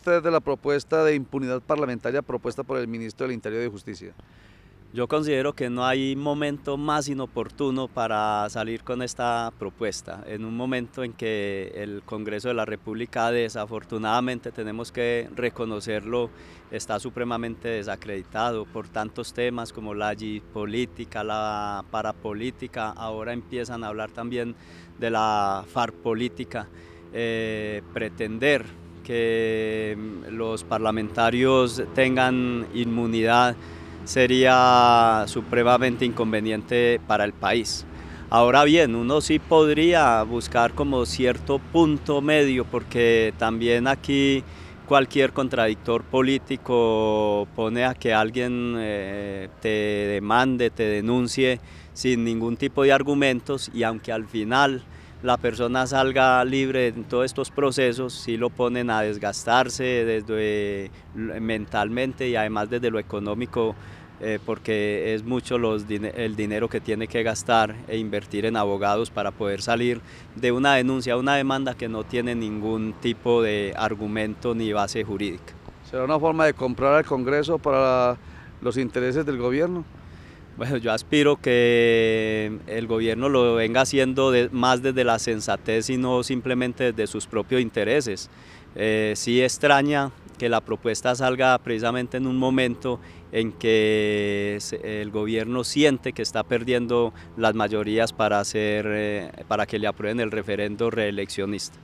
usted de la propuesta de impunidad parlamentaria propuesta por el ministro del Interior y de Justicia? Yo considero que no hay momento más inoportuno para salir con esta propuesta, en un momento en que el Congreso de la República desafortunadamente tenemos que reconocerlo, está supremamente desacreditado por tantos temas como la política, la parapolítica, ahora empiezan a hablar también de la farpolítica, eh, pretender que los parlamentarios tengan inmunidad sería supremamente inconveniente para el país. Ahora bien, uno sí podría buscar como cierto punto medio, porque también aquí cualquier contradictor político pone a que alguien eh, te demande, te denuncie sin ningún tipo de argumentos y aunque al final la persona salga libre en todos estos procesos, si lo ponen a desgastarse desde mentalmente y además desde lo económico, eh, porque es mucho el dinero que tiene que gastar e invertir en abogados para poder salir de una denuncia, una demanda que no tiene ningún tipo de argumento ni base jurídica. ¿Será una forma de comprar al Congreso para los intereses del gobierno? Bueno, yo aspiro que el gobierno lo venga haciendo más desde la sensatez y no simplemente desde sus propios intereses. Eh, sí extraña que la propuesta salga precisamente en un momento en que el gobierno siente que está perdiendo las mayorías para, hacer, eh, para que le aprueben el referendo reeleccionista.